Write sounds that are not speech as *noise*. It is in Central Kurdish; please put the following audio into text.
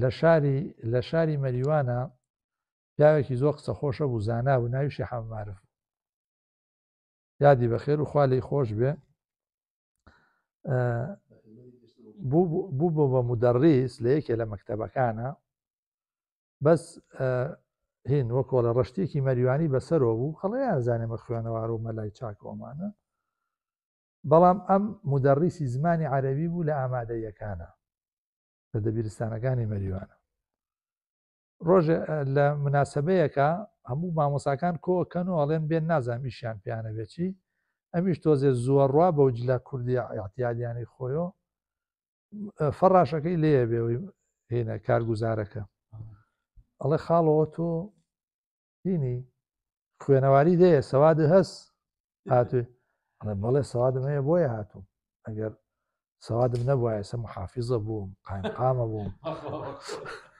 لە شاری لە شاری مەریوانە پیاوێکی زۆر قسە خۆشە بوو زانا و ناویشی حەممارف یادی بەخێر و خوا لی خۆش بێ بوو بۆ بە مدەڕیس لە یەکێ لە مەکتتەبەکانە بەس هین وەکۆ لە ڕشتێکی مەریوانی بەسەرەوە بوو خەڵەیان زانێمە خوێنەوارە و مەلای چاکۆمانە بەڵام ئەم مدەڕیسی زمانی عەرەبی بوو لە ئامادەیەکانە لە دەبیرستانەکانی مەریوانە ڕۆژێ لە مناسبەیەکە هەموو مامۆساکان کۆکەن و ئەڵێن بێن نازام ئیشیان پیانە بێتی ئەمیش تۆزێ زووەڕوا بەو جلە کوردی ئاعتیادیانی خۆیەوە فەڕاشەکەی لێە بێەوەی هێنە کارگوزارەکە ئەڵێ خاڵەوە تۆ بینی خوێنەواری دەیە سەواد هەست هاتوێ ئەڵێ بەڵێ سەوادم هەیە بۆیە هاتووم ئەگەر سواد بنبوي سمو حافظ ابو قائم قام ابو *laughs*